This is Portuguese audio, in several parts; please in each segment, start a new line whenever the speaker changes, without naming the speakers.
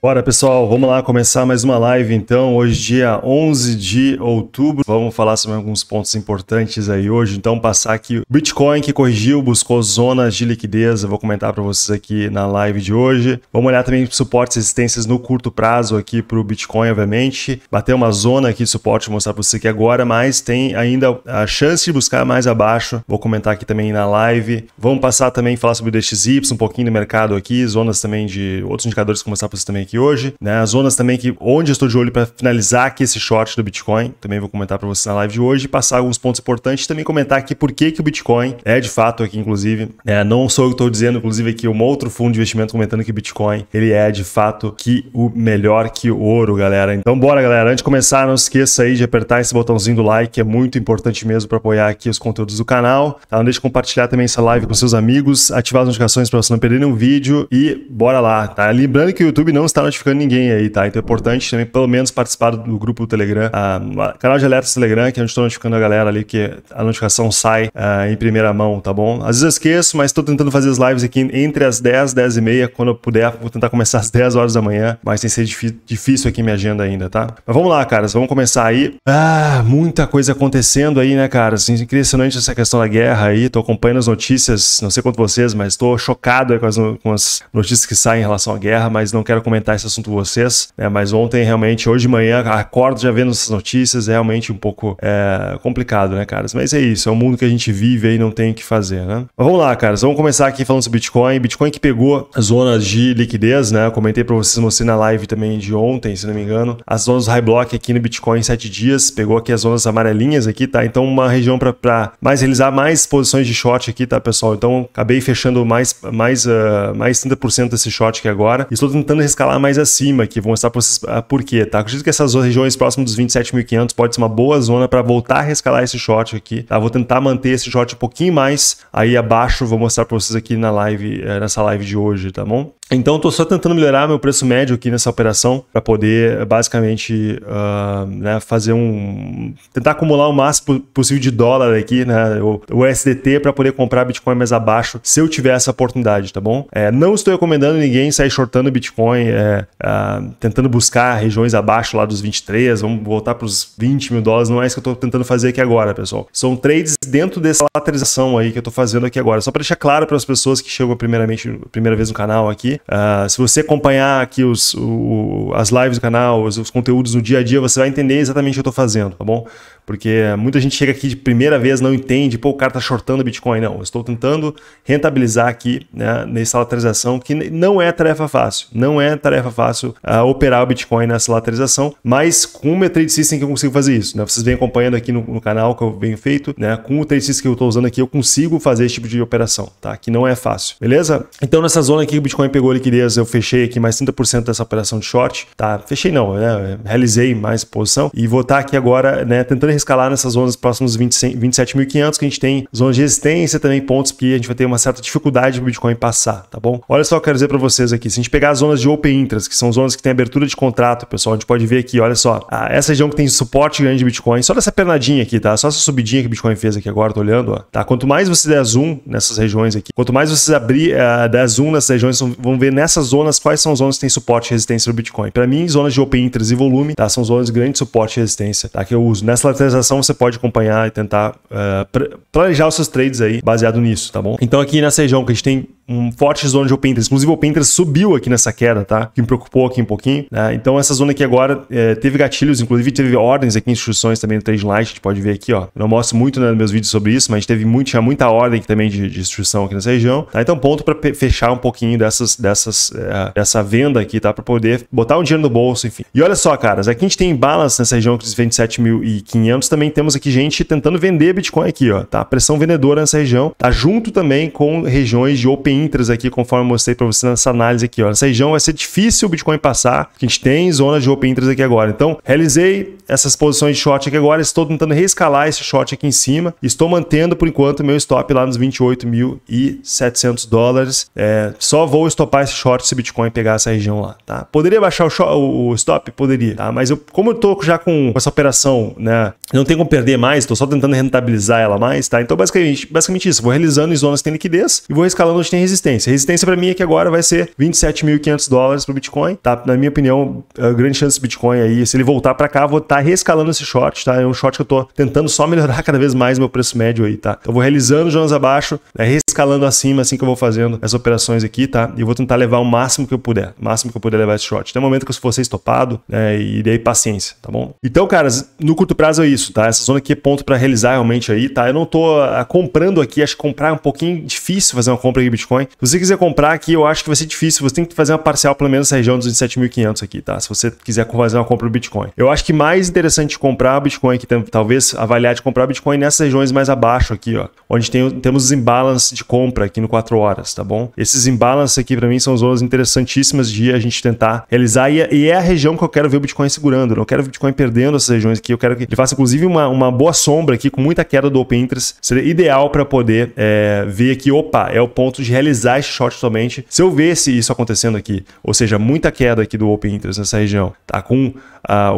Bora, pessoal, vamos lá começar mais uma live então. Hoje dia 11 de outubro. Vamos falar sobre alguns pontos importantes aí hoje. Então passar aqui o Bitcoin que corrigiu, buscou zonas de liquidez. Eu vou comentar para vocês aqui na live de hoje. Vamos olhar também suportes e resistências no curto prazo aqui para o Bitcoin, obviamente. Bater uma zona aqui de suporte, vou mostrar para você aqui agora, mas tem ainda a chance de buscar mais abaixo. Vou comentar aqui também na live. Vamos passar também falar sobre o DXY, um pouquinho do mercado aqui, zonas também de outros indicadores que vou mostrar para vocês também aqui hoje, né? As zonas também que onde eu estou de olho para finalizar aqui esse short do Bitcoin, também vou comentar para vocês na live de hoje passar alguns pontos importantes, também comentar aqui por que que o Bitcoin é de fato aqui inclusive, né? Não sou eu que estou dizendo, inclusive aqui um outro fundo de investimento comentando que o Bitcoin, ele é de fato que o melhor que o ouro, galera. Então bora, galera, antes de começar, não esqueça aí de apertar esse botãozinho do like, é muito importante mesmo para apoiar aqui os conteúdos do canal. Tá? Não deixe de compartilhar também essa live com seus amigos, ativar as notificações para você não perder nenhum vídeo e bora lá, tá? Lembrando que o YouTube não está está notificando ninguém aí, tá? Então é importante também, pelo menos, participar do grupo do Telegram, ah, canal de alertas do Telegram, que é onde estou notificando a galera ali, que a notificação sai ah, em primeira mão, tá bom? Às vezes eu esqueço, mas estou tentando fazer as lives aqui entre as 10, 10 e meia, quando eu puder, vou tentar começar às 10 horas da manhã, mas tem sido difícil aqui minha agenda ainda, tá? Mas vamos lá, caras, vamos começar aí. Ah, muita coisa acontecendo aí, né, cara? Assim, impressionante essa questão da guerra aí, Estou acompanhando as notícias, não sei quanto vocês, mas estou chocado com as, com as notícias que saem em relação à guerra, mas não quero comentar comentar esse assunto com vocês, né? mas ontem realmente, hoje de manhã, acordo já vendo essas notícias, é realmente um pouco é, complicado, né, caras? Mas é isso, é o mundo que a gente vive aí, não tem o que fazer, né? Mas vamos lá, caras, vamos começar aqui falando sobre Bitcoin. Bitcoin que pegou zonas de liquidez, né? Eu comentei para vocês, mostrei na live também de ontem, se não me engano, as zonas high block aqui no Bitcoin em 7 dias, pegou aqui as zonas amarelinhas aqui, tá? Então uma região para mais realizar mais posições de short aqui, tá, pessoal? Então acabei fechando mais mais uh, mais 30% desse short aqui agora. Estou tentando rescalar mais acima, que vou mostrar para vocês ah, por que tá? Acredito que essas regiões próximas dos 27.500 pode ser uma boa zona para voltar a rescalar esse short aqui, tá? Vou tentar manter esse short um pouquinho mais aí abaixo, vou mostrar para vocês aqui na live, eh, nessa live de hoje, tá bom? Então, estou só tentando melhorar meu preço médio aqui nessa operação para poder, basicamente, uh, né, fazer um. tentar acumular o máximo possível de dólar aqui, né, o, o SDT, para poder comprar Bitcoin mais abaixo, se eu tiver essa oportunidade, tá bom? É, não estou recomendando ninguém sair shortando Bitcoin, é, uh, tentando buscar regiões abaixo lá dos 23, vamos voltar para os 20 mil dólares. Não é isso que eu estou tentando fazer aqui agora, pessoal. São trades dentro dessa lateralização aí que eu estou fazendo aqui agora. Só para deixar claro para as pessoas que chegam primeiramente, primeira vez no canal aqui, Uh, se você acompanhar aqui os, o, as lives do canal, os, os, conteúdos no dia a dia, você vai entender exatamente o que eu estou fazendo, tá bom? Porque muita gente chega aqui de primeira vez, não entende, pô, o cara tá shortando Bitcoin. Não, eu estou tentando rentabilizar aqui né, nessa lateralização, que não é tarefa fácil. Não é tarefa fácil uh, operar o Bitcoin nessa lateralização, mas com o meu trade system que eu consigo fazer isso. Né? Vocês vêm acompanhando aqui no, no, canal que eu venho feito, né? Com o trade system que eu estou usando aqui, eu consigo fazer esse tipo de operação, tá? Que não é fácil, beleza? Então, nessa zona aqui que o Bitcoin pegou liquidez, eu fechei aqui mais 30% dessa operação de short, tá? Fechei não, né? Realizei mais posição e vou estar tá aqui agora, né? Tentando escalar nessas zonas próximas dos 27.500 que a gente tem zonas de resistência também, pontos que a gente vai ter uma certa dificuldade para o Bitcoin passar, tá bom? Olha só o que eu quero dizer para vocês aqui. Se a gente pegar as zonas de open interest, que são zonas que tem abertura de contrato, pessoal, a gente pode ver aqui, olha só, ah, essa região que tem suporte grande de Bitcoin, só dessa pernadinha aqui, tá? Só essa subidinha que o Bitcoin fez aqui agora, tô olhando, ó, tá? Quanto mais você der zoom nessas regiões aqui, quanto mais vocês abrir, uh, der zoom nessas regiões, vão ver nessas zonas quais são as zonas que tem suporte e resistência do Bitcoin. Para mim, zonas de open interest e volume, tá? São zonas de grande suporte e resistência, tá? Que eu uso. Nessa lateral transação você pode acompanhar e tentar uh, planejar os seus trades aí baseado nisso, tá bom? Então aqui nessa região que a gente tem um forte zona de open interest. Inclusive, o open interest subiu aqui nessa queda, tá? Que me preocupou aqui um pouquinho. Né? Então, essa zona aqui agora é, teve gatilhos, inclusive teve ordens aqui, instruções também no Trade Light, a gente pode ver aqui, ó. Eu não mostro muito né, nos meus vídeos sobre isso, mas teve muito, tinha muita ordem aqui também de, de instrução aqui nessa região. Tá? Então, ponto para fechar um pouquinho dessas, dessas, é, dessa venda aqui, tá? Para poder botar um dinheiro no bolso, enfim. E olha só, caras, aqui a gente tem balas nessa região que e 27.500. Também temos aqui gente tentando vender Bitcoin aqui, ó. Tá? Pressão vendedora nessa região. Tá junto também com regiões de open intras aqui, conforme eu mostrei para você nessa análise aqui. Ó. Nessa região vai ser difícil o Bitcoin passar, a gente tem zona de open intras aqui agora. Então, realizei essas posições de short aqui agora, estou tentando reescalar esse short aqui em cima. Estou mantendo, por enquanto, meu stop lá nos 28.700 dólares. É, só vou estopar esse short se o Bitcoin pegar essa região lá, tá? Poderia baixar o, short, o stop? Poderia, tá? Mas eu, como eu tô já com essa operação, né? Não tem como perder mais, estou só tentando rentabilizar ela mais, tá? Então, basicamente, basicamente isso. Vou realizando em zonas que tem liquidez e vou escalando onde tem resistência. Resistência para mim é que agora vai ser 27.500 dólares para o Bitcoin, tá? Na minha opinião, grande chance do Bitcoin aí, se ele voltar para cá, vou estar tá esse short, tá? É um short que eu tô tentando só melhorar cada vez mais meu preço médio aí, tá? Então vou realizando jonas abaixo, né? acima assim que eu vou fazendo as operações aqui, tá? E vou tentar levar o máximo que eu puder, o máximo que eu puder levar esse short. Até o momento que eu for ser estopado, né? E daí paciência, tá bom? Então, caras, no curto prazo é isso, tá? Essa zona aqui é ponto para realizar realmente aí, tá? Eu não tô ah, comprando aqui, acho que comprar é um pouquinho difícil fazer uma compra de Bitcoin Bitcoin. Se você quiser comprar aqui, eu acho que vai ser difícil. Você tem que fazer uma parcial pelo menos nessa região dos 27.500 aqui, tá? Se você quiser fazer uma compra do Bitcoin. Eu acho que mais interessante comprar o Bitcoin, que talvez avaliar de comprar Bitcoin nessas regiões mais abaixo aqui, ó. Onde tem, temos os imbalances de compra aqui no 4 horas, tá bom? Esses imbalances aqui para mim são zonas interessantíssimas de a gente tentar realizar e, é, é a região que eu quero ver o Bitcoin segurando. Não quero o Bitcoin perdendo essas regiões aqui. Eu quero que ele faça inclusive uma, uma boa sombra aqui com muita queda do Open Interest. Seria ideal para poder é, ver aqui, opa, é o ponto de realização realizar esse short somente se eu vesse isso acontecendo aqui, ou seja, muita queda aqui do Open Interest nessa região, tá com uh,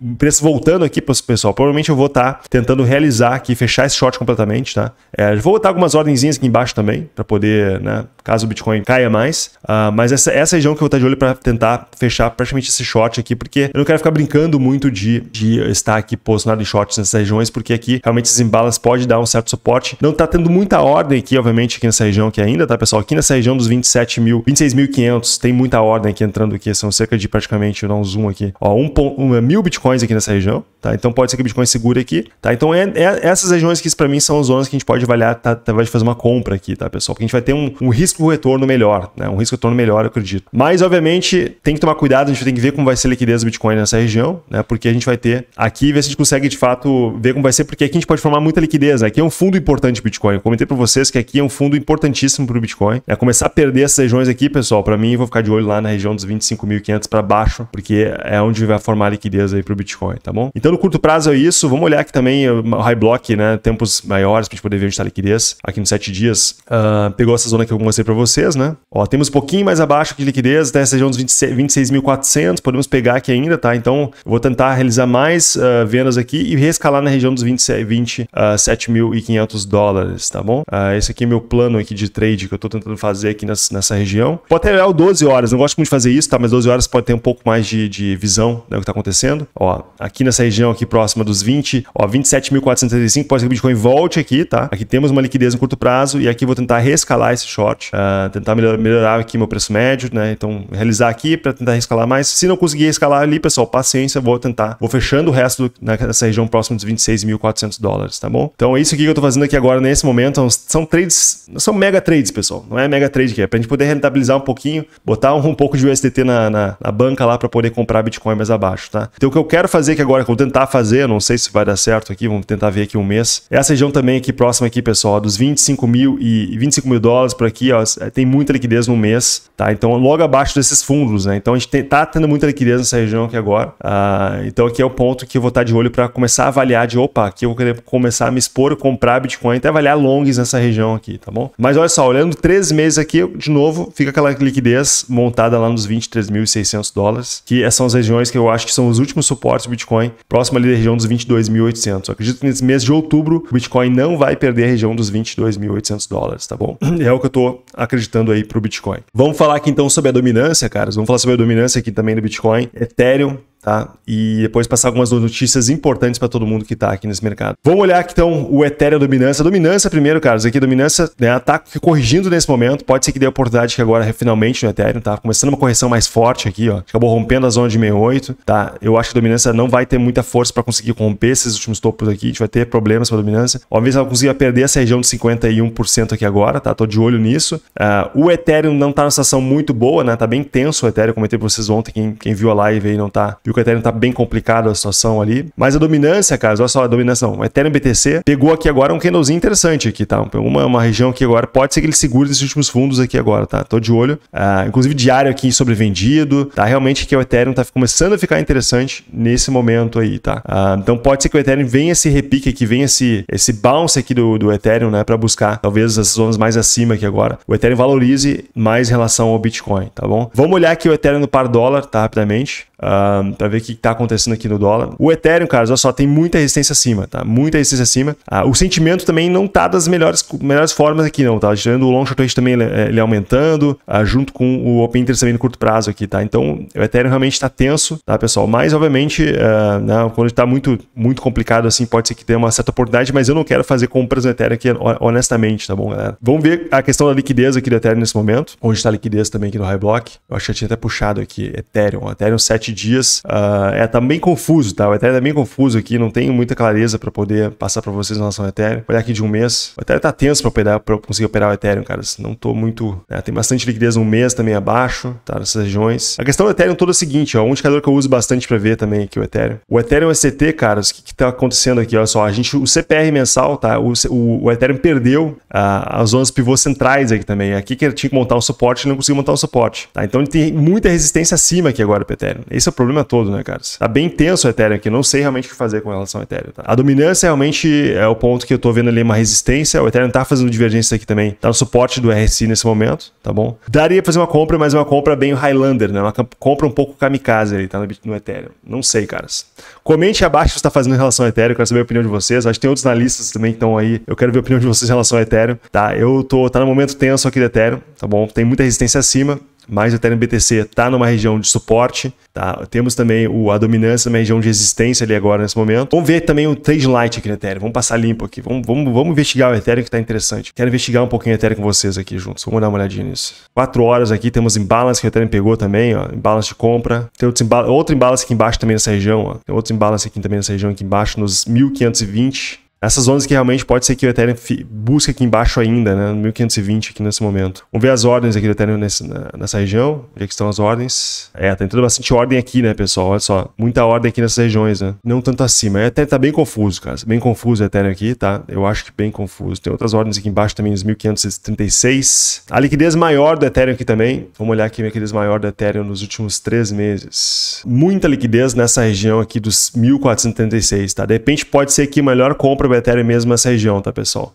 o preço voltando aqui para o pessoal, provavelmente eu vou estar tá tentando realizar aqui, fechar esse short completamente, tá? É, vou botar algumas ordenzinhas aqui embaixo também, para poder, né, caso o Bitcoin caia mais, uh, mas essa, essa região que eu vou estar tá de olho para tentar fechar praticamente esse short aqui, porque eu não quero ficar brincando muito de, de estar aqui posicionado em shorts nessas regiões, porque aqui realmente esses embalas pode dar um certo suporte, não tá tendo muita ordem aqui, obviamente, aqui nessa região aqui ainda, tá, pessoal? pessoal, aqui nessa região dos 27 mil, 26.500, tem muita ordem aqui entrando aqui, são cerca de praticamente, eu dar um zoom aqui, ó, um, um, é, mil bitcoins aqui nessa região, tá? Então pode ser que o Bitcoin segure aqui, tá? Então é, é essas regiões que para mim são as zonas que a gente pode avaliar, tá? Talvez tá, fazer uma compra aqui, tá, pessoal? Porque a gente vai ter um, um risco-retorno melhor, né? Um risco-retorno melhor, eu acredito. Mas, obviamente, tem que tomar cuidado, a gente tem que ver como vai ser a liquidez do Bitcoin nessa região, né? Porque a gente vai ter aqui, ver se a gente consegue de fato ver como vai ser, porque aqui a gente pode formar muita liquidez, né? Aqui é um fundo importante Bitcoin. Eu comentei para vocês que aqui é um fundo importantíssimo para Bitcoin. É começar a perder essas regiões aqui, pessoal. Para mim, vou ficar de olho lá na região dos 25.500 para baixo, porque é onde vai formar liquidez aí para o Bitcoin, tá bom? Então, no curto prazo é isso. Vamos olhar aqui também o high block, né? Tempos maiores para a gente poder ver onde está a liquidez. Aqui nos 7 dias, uh, pegou essa zona que eu mostrei para vocês, né? Ó, temos um pouquinho mais abaixo de liquidez, até tá essa região dos 26.400. Podemos pegar aqui ainda, tá? Então, vou tentar realizar mais uh, vendas aqui e rescalar na região dos 27.500 uh, ah, dólares, tá bom? Uh, esse aqui é meu plano aqui de trade que eu estou tentando fazer aqui nessa, nessa região. Pode até olhar o 12 horas, não gosto muito de fazer isso, tá? Mas 12 horas pode ter um pouco mais de, de visão né, do que está acontecendo. Ó, aqui nessa região aqui próxima dos 20, ó, 27.435, pode ser que o Bitcoin volte aqui, tá? Aqui temos uma liquidez no curto prazo e aqui vou tentar rescalar esse short, uh, tentar melhor, melhorar aqui meu preço médio, né? Então, realizar aqui para tentar rescalar mais. Se não conseguir escalar ali, pessoal, paciência, vou tentar, vou fechando o resto né, nessa região próxima dos 26.400 dólares, tá bom? Então, é isso aqui que eu estou fazendo aqui agora nesse momento, são trades, são mega trades, pessoal pessoal. Não é mega trade aqui, é pra gente poder rentabilizar um pouquinho, botar um, um pouco de USDT na, na, na, banca lá para poder comprar Bitcoin mais abaixo, tá? Então o que eu quero fazer aqui agora, que eu vou tentar fazer, não sei se vai dar certo aqui, vamos tentar ver aqui um mês. É essa região também aqui próxima aqui, pessoal, dos 25 mil e 25 mil dólares por aqui, ó, é, tem muita liquidez no mês, tá? Então logo abaixo desses fundos, né? Então a gente tem, tá tendo muita liquidez nessa região aqui agora. Ah, então aqui é o ponto que eu vou estar de olho para começar a avaliar de, opa, aqui eu vou querer começar a me expor, comprar Bitcoin, até avaliar longs nessa região aqui, tá bom? Mas olha só, olhando três meses aqui, de novo, fica aquela liquidez montada lá nos 23.600 dólares, que é, são as regiões que eu acho que são os últimos suportes do Bitcoin, próximo ali da região dos 22.800. Acredito que nesse mês de outubro, o Bitcoin não vai perder a região dos 22.800 dólares, tá bom? É o que eu tô acreditando aí pro Bitcoin. Vamos falar aqui então sobre a dominância, caras. Vamos falar sobre a dominância aqui também do Bitcoin. Ethereum tá? E depois passar algumas notícias importantes para todo mundo que está aqui nesse mercado. Vamos olhar aqui, então o Ethereum Dominância. Dominância primeiro, caras. Aqui dominância né, tá corrigindo nesse momento. Pode ser que dê a oportunidade que agora finalmente no Ethereum tá começando uma correção mais forte aqui, ó. Acabou rompendo a zona de 68, tá? Eu acho que a dominância não vai ter muita força para conseguir romper esses últimos topos aqui. A gente vai ter problemas para dominância. vez ela conseguia perder essa região de 51% aqui agora, tá? Tô de olho nisso. Uh, o Ethereum não tá numa situação muito boa, né? Tá bem tenso o Ethereum, comentei para vocês ontem, quem, quem viu a live aí não tá e o Ethereum tá bem complicado a situação ali. Mas a dominância, cara, olha só a dominação, o Ethereum BTC pegou aqui agora um candlezinho interessante aqui, tá? Uma, uma região que agora pode ser que ele segure nesses últimos fundos aqui agora, tá? Tô de olho. Ah, inclusive diário aqui sobrevendido, tá? Realmente que o Ethereum tá começando a ficar interessante nesse momento aí, tá? Ah, então pode ser que o Ethereum venha esse repique aqui, venha esse, esse bounce aqui do, do Ethereum, né? Para buscar talvez as zonas mais acima aqui agora. O Ethereum valorize mais em relação ao Bitcoin, tá bom? Vamos olhar aqui o Ethereum no par dólar, tá? Rapidamente um, para ver o que está acontecendo aqui no dólar. O Ethereum, cara, olha só, tem muita resistência acima, tá? Muita resistência acima. Ah, o sentimento também não tá das melhores, melhores formas aqui, não, tá? Gerando o long short também ele aumentando, ah, junto com o open interest também no curto prazo aqui, tá? Então, o Ethereum realmente está tenso, tá, pessoal? Mas, obviamente, uh, né, quando está muito, muito complicado assim, pode ser que tenha uma certa oportunidade, mas eu não quero fazer compras no Ethereum aqui, honestamente, tá bom, galera? Vamos ver a questão da liquidez aqui do Ethereum nesse momento, onde está a liquidez também aqui no High Block. Eu acho que eu tinha até puxado aqui Ethereum, Ethereum 7 sete dias. Uh, é, tá bem confuso, tá? O Ethereum tá bem confuso aqui, não tenho muita clareza para poder passar para vocês em relação ao Ethereum. Olhar aqui de um mês. O Ethereum tá tenso para operar, pra conseguir operar o Ethereum, cara. Não tô muito. Né? Tem bastante liquidez um mês também abaixo, tá? Nessas regiões. A questão do Ethereum toda é a seguinte, ó. Um indicador que eu uso bastante para ver também aqui é o Ethereum. O Ethereum ST, cara, o que, que tá acontecendo aqui? Olha só, a gente, o CPR mensal, tá? O, o, o Ethereum perdeu ah, as zonas pivô centrais aqui também. Aqui que ele tinha que montar um suporte, e não conseguiu montar um suporte, tá? Então ele tem muita resistência acima aqui agora, Ethereum. Esse é o problema todo, né, cara? Tá bem tenso o Ethereum aqui, não sei realmente o que fazer com relação ao Ethereum, tá? A dominância realmente é o ponto que eu tô vendo ali uma resistência, o Ethereum tá fazendo divergência aqui também, tá no suporte do RSI nesse momento, tá bom? Daria pra fazer uma compra, mas uma compra bem Highlander, né? Uma compra um pouco kamikaze ali, tá? No, Ethereum. Não sei, caras. Comente abaixo o que você tá fazendo em relação ao Ethereum, quero saber a opinião de vocês. Acho que tem outros analistas também que estão aí, eu quero ver a opinião de vocês em relação ao Ethereum, tá? Eu tô, tá no momento tenso aqui do Ethereum, tá bom? Tem muita resistência acima, mas o Ethereum BTC está numa região de suporte, tá? Temos também o, a dominância na região de resistência ali agora nesse momento. Vamos ver também o trade light aqui no Ethereum, vamos passar limpo aqui, vamos, vamos, vamos investigar o Ethereum que está interessante. Quero investigar um pouquinho o Ethereum com vocês aqui juntos, vamos dar uma olhadinha nisso. 4 horas aqui, temos imbalance que o Ethereum pegou também, ó, imbalance de compra. Tem outro imbalance, outro imbalance aqui embaixo também nessa região, ó. Tem outro imbalance aqui também nessa região aqui embaixo, nos 1520 essas zonas que realmente pode ser que o Ethereum busque aqui embaixo ainda, né? 1520 aqui nesse momento. Vamos ver as ordens aqui do Ethereum nesse, na, nessa região. Onde é que estão as ordens? É, tá entrando bastante ordem aqui, né, pessoal? Olha só. Muita ordem aqui nessas regiões, né? Não tanto acima. É, até tá bem confuso, cara. Bem confuso o Ethereum aqui, tá? Eu acho que bem confuso. Tem outras ordens aqui embaixo também, nos 1536. A liquidez maior do Ethereum aqui também. Vamos olhar aqui a liquidez maior do Ethereum nos últimos três meses. Muita liquidez nessa região aqui dos 1436, tá? De repente pode ser que melhor compra Ethereum é mesmo nessa região, tá, pessoal?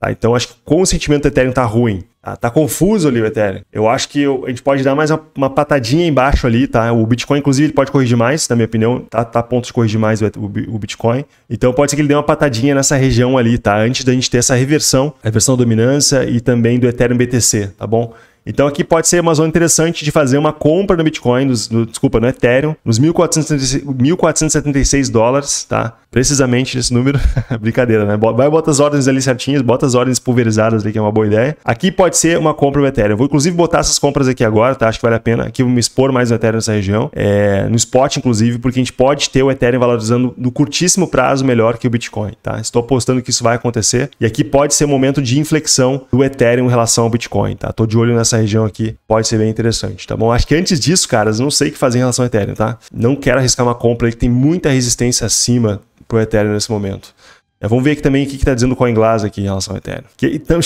Tá, então, acho que com o sentimento do Ethereum tá ruim, tá, tá confuso ali o Ethereum. Eu acho que a gente pode dar mais uma, uma, patadinha embaixo ali, tá? O Bitcoin, inclusive, pode corrigir mais, na minha opinião, tá, tá a ponto de corrigir mais o, o, o, Bitcoin. Então, pode ser que ele dê uma patadinha nessa região ali, tá? Antes da gente ter essa reversão, a reversão da dominância e também do Ethereum BTC, tá bom? Então aqui pode ser uma zona interessante de fazer uma compra no Bitcoin, nos, no, desculpa, no Ethereum, nos 1.476 dólares, tá? precisamente esse número. Brincadeira, né? Vai, botar as ordens ali certinhas, bota as ordens pulverizadas ali, que é uma boa ideia. Aqui pode ser uma compra do Ethereum. vou inclusive botar essas compras aqui agora, tá? Acho que vale a pena. Aqui vou me expor mais o Ethereum nessa região. É, no spot, inclusive, porque a gente pode ter o Ethereum valorizando no curtíssimo prazo melhor que o Bitcoin, tá? Estou apostando que isso vai acontecer. E aqui pode ser um momento de inflexão do Ethereum em relação ao Bitcoin, tá? Tô de olho nessa região aqui. Pode ser bem interessante, tá bom? Acho que antes disso, caras, não sei o que fazer em relação ao Ethereum, tá? Não quero arriscar uma compra aí que tem muita resistência acima pro Ethereum nesse momento. É, vamos ver aqui também o que está dizendo o CoinGlass aqui em relação ao Ethereum. Que, então,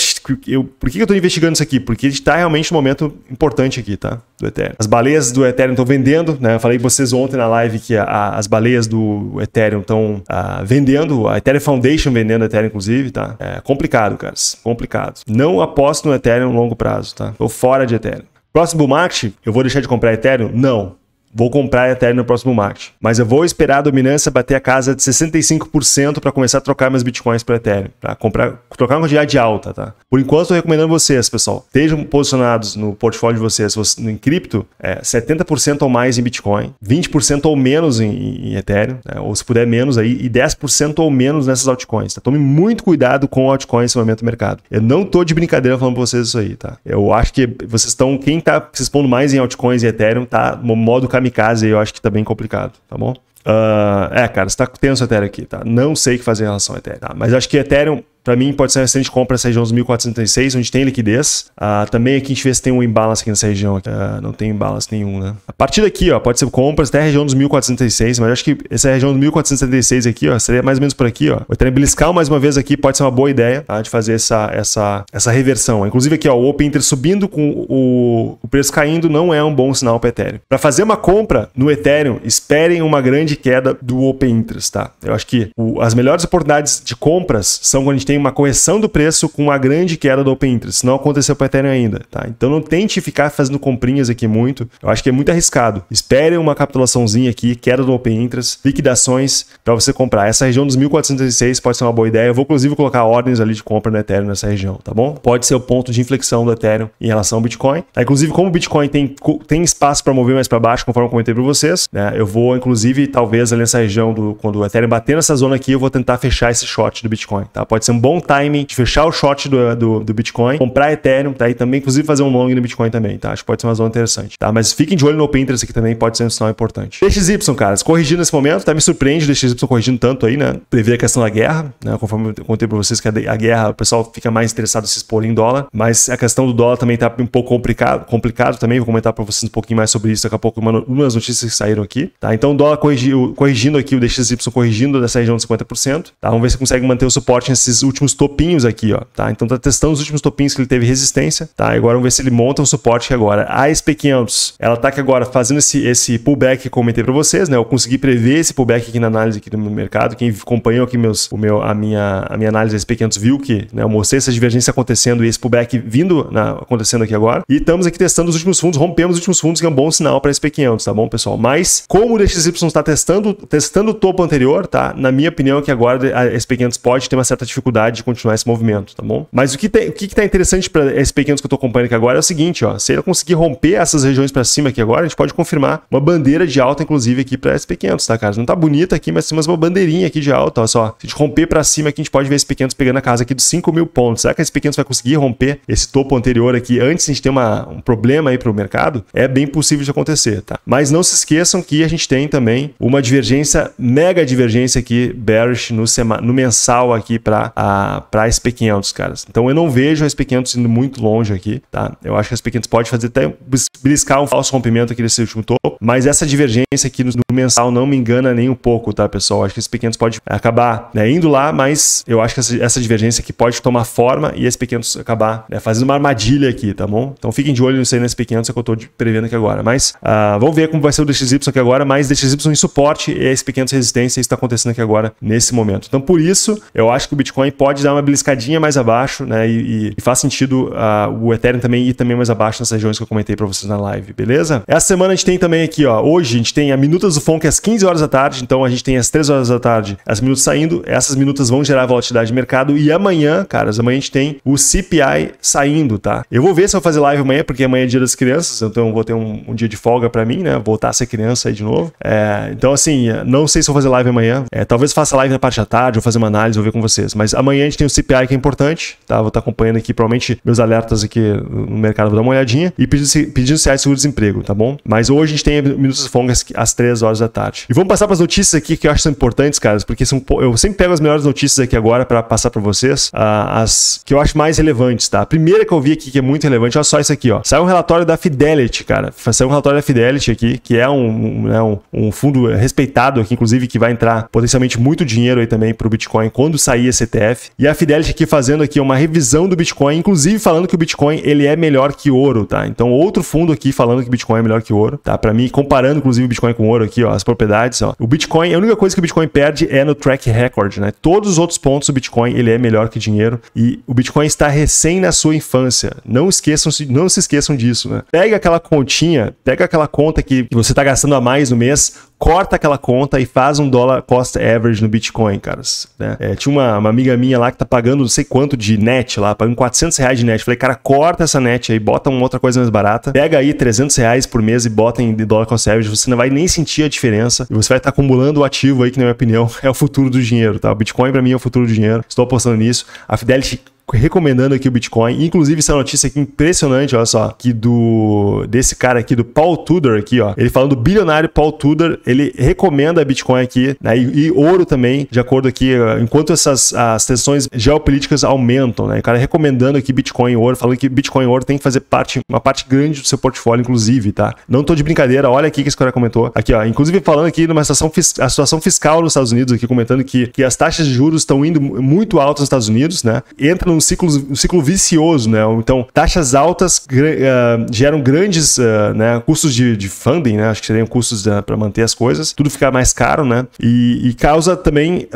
eu, por que eu estou investigando isso aqui? Porque está realmente um momento importante aqui, tá? Do Ethereum. As baleias do Ethereum estão vendendo, né? Eu falei com vocês ontem na live que a, a, as baleias do Ethereum estão ah, vendendo, a Ethereum Foundation vendendo a Ethereum, inclusive, tá? É complicado, caras. Complicado. Não aposto no Ethereum no longo prazo, tá? Tô fora de Ethereum. Próximo market, eu vou deixar de comprar Ethereum? Não vou comprar Ethereum no próximo market. Mas eu vou esperar a dominância bater a casa de 65% para começar a trocar meus bitcoins para Ethereum, para Comprar, trocar uma quantidade alta, tá? Por enquanto, estou recomendando vocês, pessoal, estejam posicionados no portfólio de vocês em cripto, é, 70% ou mais em Bitcoin, 20% ou menos em, em Ethereum, né? ou se puder menos aí, e 10% ou menos nessas altcoins, tá? Tome muito cuidado com altcoins nesse momento do mercado. Eu não tô de brincadeira falando para vocês isso aí, tá? Eu acho que vocês estão, quem tá se expondo mais em altcoins e Ethereum, tá no modo caminho kamikaze eu acho que tá bem complicado, tá bom? Uh, é, cara, está tenso Ethereum aqui, tá? Não sei o que fazer em relação a Ethereum, tá? mas acho que Ethereum para mim, pode ser um recente compra essa região dos 1.436, onde tem liquidez. Ah, também aqui a gente vê se tem um imbalance aqui nessa região. Ah, não tem imbalance nenhum, né? A partir daqui, ó, pode ser compras até a região dos 1.436, mas eu acho que essa região dos 1.436 aqui, ó, seria mais ou menos por aqui, ó. O Ethereum beliscar mais uma vez aqui pode ser uma boa ideia, tá? De fazer essa, essa, essa reversão. Inclusive aqui, ó, o Open Inter subindo com o, o preço caindo não é um bom sinal para Ethereum. Para fazer uma compra no Ethereum, esperem uma grande queda do Open Interest, tá? Eu acho que o, as melhores oportunidades de compras são quando a gente tem tem uma correção do preço com uma grande queda do Open Interest. Não aconteceu para Ethereum ainda, tá? Então não tente ficar fazendo comprinhas aqui muito. Eu acho que é muito arriscado. Espere uma capitulaçãozinha aqui, queda do Open Interest, liquidações para você comprar. Essa região dos 1406 pode ser uma boa ideia. Eu vou inclusive colocar ordens ali de compra no Ethereum nessa região, tá bom? Pode ser o ponto de inflexão do Ethereum em relação ao Bitcoin. Tá? Inclusive, como o Bitcoin tem, tem espaço para mover mais para baixo, conforme eu comentei para vocês, né? Eu vou inclusive talvez ali nessa região do quando o Ethereum bater nessa zona aqui, eu vou tentar fechar esse short do Bitcoin, tá? Pode ser um bom timing de fechar o short do, do, do, Bitcoin, comprar Ethereum, tá? E também, inclusive, fazer um long no Bitcoin também, tá? Acho que pode ser uma zona interessante, tá? Mas fiquem de olho no Pinterest aqui também, pode ser um sinal importante. DXY, caras, corrigindo nesse momento, tá? Me surpreende o DXY corrigindo tanto aí, né? Prever a questão da guerra, né? Conforme eu contei pra vocês que a guerra, o pessoal fica mais interessado em se expor em dólar, mas a questão do dólar também tá um pouco complicado, complicado também, vou comentar pra vocês um pouquinho mais sobre isso daqui a pouco, uma, umas notícias que saíram aqui, tá? Então, o dólar corrigiu, corrigindo aqui, o DXY corrigindo dessa região de 50%, tá? Vamos ver se consegue manter o suporte nesses últimos últimos topinhos aqui, ó, tá? Então tá testando os últimos topinhos que ele teve resistência, tá? Agora vamos ver se ele monta um suporte aqui agora. A SP500, ela tá aqui agora fazendo esse, esse pullback que eu comentei para vocês, né? Eu consegui prever esse pullback aqui na análise aqui do mercado. Quem acompanhou aqui meus, o meu, a, minha, a minha análise da SP500 viu que, né? Eu mostrei essa divergência acontecendo e esse pullback vindo, na, né, acontecendo aqui agora. E estamos aqui testando os últimos fundos, rompemos os últimos fundos, que é um bom sinal para SP500, tá bom, pessoal? Mas, como o DXY está testando, testando o topo anterior, tá? Na minha opinião, que agora a SP500 pode ter uma certa dificuldade de continuar esse movimento, tá bom? Mas o que, tem, o que, está tá interessante para SP 500 que eu tô acompanhando aqui agora é o seguinte, ó. Se ele conseguir romper essas regiões para cima aqui agora, a gente pode confirmar uma bandeira de alta, inclusive, aqui para SP 500, tá, cara? Não tá bonita aqui, mas tem uma bandeirinha aqui de alta, ó só. Se a gente romper para cima aqui, a gente pode ver SP 500 pegando a casa aqui dos 5 mil pontos. Será que a SP 500 vai conseguir romper esse topo anterior aqui antes de a gente ter uma, um problema aí para o mercado? É bem possível de acontecer, tá? Mas não se esqueçam que a gente tem também uma divergência, mega divergência aqui, bearish no, sema, no mensal aqui para a para a SP500, caras. Então eu não vejo a SP500 indo muito longe aqui, tá? Eu acho que a SP500 pode fazer até briscar um falso rompimento aqui nesse último topo, mas essa divergência aqui no, mensal não me engana nem um pouco, tá, pessoal? acho que a SP500 pode acabar né, indo lá, mas eu acho que essa, divergência aqui pode tomar forma e a SP500 acabar né, fazendo uma armadilha aqui, tá bom? Então fiquem de olho nisso aí na SP500, é o que eu tô prevendo aqui agora. Mas uh, vamos ver como vai ser o DXY aqui agora, mas DXY em suporte e a SP500 resistência, isso tá acontecendo aqui agora, nesse momento. Então por isso, eu acho que o Bitcoin pode dar uma beliscadinha mais abaixo, né? E, e faz sentido uh, o Ethereum também ir também mais abaixo nas regiões que eu comentei para vocês na live, beleza? Essa semana a gente tem também aqui, ó. Hoje a gente tem a Minutas do FONC às 15 horas da tarde, então a gente tem às 3 horas da tarde as minutas saindo, essas minutas vão gerar volatilidade de mercado e amanhã, caras, amanhã a gente tem o CPI saindo, tá? Eu vou ver se eu vou fazer live amanhã, porque amanhã é dia das crianças, então eu vou ter um, um dia de folga para mim, né? Voltar a ser criança aí de novo. É, então, assim, não sei se eu vou fazer live amanhã. É, talvez faça live na parte da tarde, ou fazer uma análise, ou ver com vocês. Mas Amanhã a gente tem o CPI que é importante, tá? Vou estar tá acompanhando aqui, provavelmente, meus alertas aqui no mercado, vou dar uma olhadinha. E pedindo, pedindo CPI de seguro-desemprego, tá bom? Mas hoje a gente tem Minutos Fongas às 3 horas da tarde. E vamos passar para as notícias aqui que eu acho que são importantes, caras, porque são, eu sempre pego as melhores notícias aqui agora para passar para vocês, uh, as que eu acho mais relevantes, tá? A primeira que eu vi aqui que é muito relevante, olha só isso aqui, ó. Saiu um relatório da Fidelity, cara. Saiu um relatório da Fidelity aqui, que é um, um, né, um, um fundo respeitado aqui, inclusive, que vai entrar potencialmente muito dinheiro aí também para o Bitcoin quando sair esse ETF. ETF. E a Fidelity aqui fazendo aqui uma revisão do Bitcoin, inclusive falando que o Bitcoin ele é melhor que ouro, tá? Então outro fundo aqui falando que o Bitcoin é melhor que ouro, tá? Para mim, comparando inclusive o Bitcoin com ouro aqui, ó, as propriedades, ó. O Bitcoin, a única coisa que o Bitcoin perde é no track record, né? Todos os outros pontos o Bitcoin ele é melhor que dinheiro e o Bitcoin está recém na sua infância. Não esqueçam, não se esqueçam disso, né? Pega aquela continha, pega aquela conta que você está gastando a mais no mês, corta aquela conta e faz um dólar cost average no Bitcoin, caras. Né? É, tinha uma, uma, amiga minha lá que tá pagando não sei quanto de net lá, pagando 400 reais de net. Falei, cara, corta essa net aí, bota uma outra coisa mais barata, pega aí 300 reais por mês e bota em dólar cost average, você não vai nem sentir a diferença e você vai estar tá acumulando o ativo aí, que na minha opinião é o futuro do dinheiro, tá? O Bitcoin para mim é o futuro do dinheiro, estou apostando nisso. A Fidelity recomendando aqui o Bitcoin. Inclusive, essa é notícia aqui impressionante, olha só, que do desse cara aqui, do Paul Tudor aqui, ó. Ele falando do bilionário Paul Tudor, ele recomenda Bitcoin aqui, né? E, e ouro também, de acordo aqui, enquanto essas as tensões geopolíticas aumentam, né? O cara recomendando aqui Bitcoin e ouro, falando que Bitcoin e ouro tem que fazer parte, uma parte grande do seu portfólio, inclusive, tá? Não tô de brincadeira, olha aqui que esse cara comentou. Aqui, ó, inclusive falando aqui numa situação, a situação fiscal nos Estados Unidos aqui, comentando que, que as taxas de juros estão indo muito altas nos Estados Unidos, né? Entra no num ciclo, um ciclo vicioso, né? Então, taxas altas uh, geram grandes uh, né, custos de, de funding, né? Acho que seriam custos uh, eh, para manter as coisas. Tudo ficar mais caro, né? E, e causa também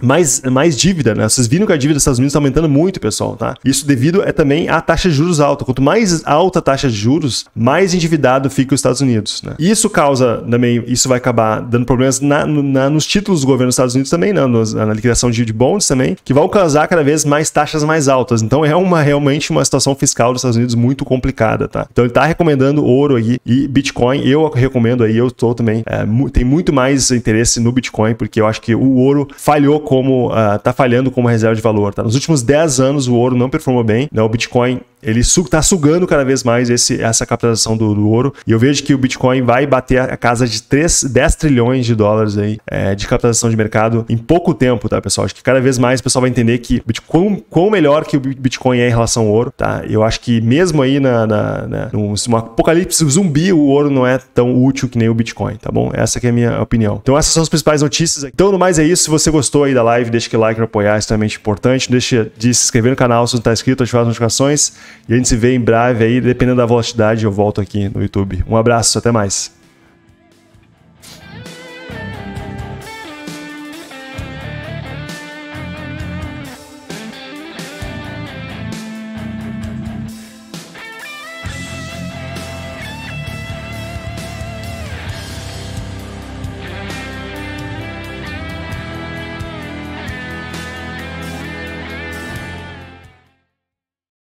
mais, mais dívida, né? Vocês viram que a dívida dos Estados Unidos está aumentando muito, pessoal, tá? Isso devido é também à taxa de juros alta. Quanto mais alta a taxa de juros, mais endividado fica os Estados Unidos, né? Isso causa também, isso vai acabar dando problemas na, na nos títulos do governo dos Estados Unidos também, né? Nos, na liquidação de, de bonds também, que vão causar cada vez mais taxas taxas mais altas. Então é uma realmente uma situação fiscal dos Estados Unidos muito complicada, tá? Então ele tá recomendando ouro aí e Bitcoin. Eu recomendo aí, eu tô também. É, tem muito mais interesse no Bitcoin, porque eu acho que o ouro falhou como. Uh, tá falhando como reserva de valor, tá? Nos últimos 10 anos o ouro não performou bem, né? O Bitcoin ele está sugando cada vez mais esse, essa capitalização do, do, ouro. E eu vejo que o Bitcoin vai bater a casa de 3, 10 trilhões de dólares aí, é, de capitalização de mercado em pouco tempo, tá, pessoal? Acho que cada vez mais o pessoal vai entender que Bitcoin, quão melhor que o Bitcoin é em relação ao ouro, tá? Eu acho que mesmo aí na, na, na num, apocalipse zumbi, o ouro não é tão útil que nem o Bitcoin, tá bom? Essa é a minha opinião. Então essas são as principais notícias. Então, no mais é isso. Se você gostou aí da live, deixa aquele like para apoiar, é extremamente importante. deixa de se inscrever no canal se não está inscrito, ativar as notificações. E a gente se vê em breve aí, dependendo da velocidade, eu volto aqui no YouTube. Um abraço, até mais.